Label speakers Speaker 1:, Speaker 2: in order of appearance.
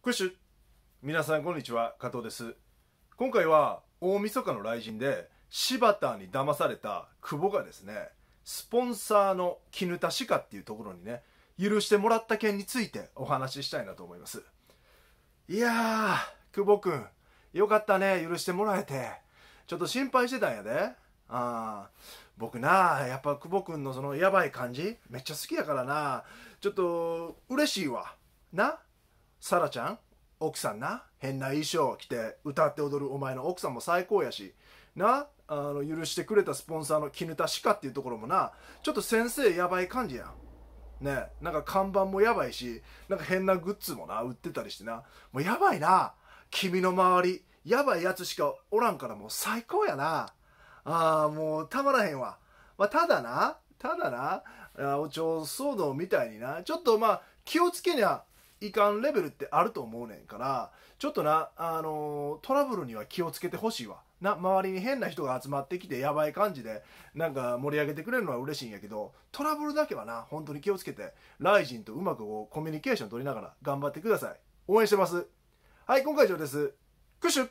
Speaker 1: クシュ皆さんこんにちは加藤です今回は大晦日の来人で柴田に騙された久保がですねスポンサーの絹田歯科っていうところにね許してもらった件についてお話ししたいなと思いますいやー久保君よかったね許してもらえてちょっと心配してたんやであ僕なやっぱ久保くんのそのやばい感じめっちゃ好きやからなちょっと嬉しいわなサラちゃん奥さんな変な衣装着て歌って踊るお前の奥さんも最高やしなあの許してくれたスポンサーの絹田シカっていうところもなちょっと先生やばい感じやんねなんか看板もやばいしなんか変なグッズもな売ってたりしてなもうやばいな君の周りやばいやつしかおらんからもう最高やなああもうたまらへんわ、まあ、ただなただなお蝶騒動みたいになちょっとまあ気をつけにゃいかんレベルってあると思うねんからちょっとな、あのトラブルには気をつけてほしいわな周りに変な人が集まってきてやばい感じでなんか盛り上げてくれるのは嬉しいんやけどトラブルだけはな本当に気をつけてライジンとうまくこうコミュニケーション取りながら頑張ってください応援してますはい今回以上ですクシュ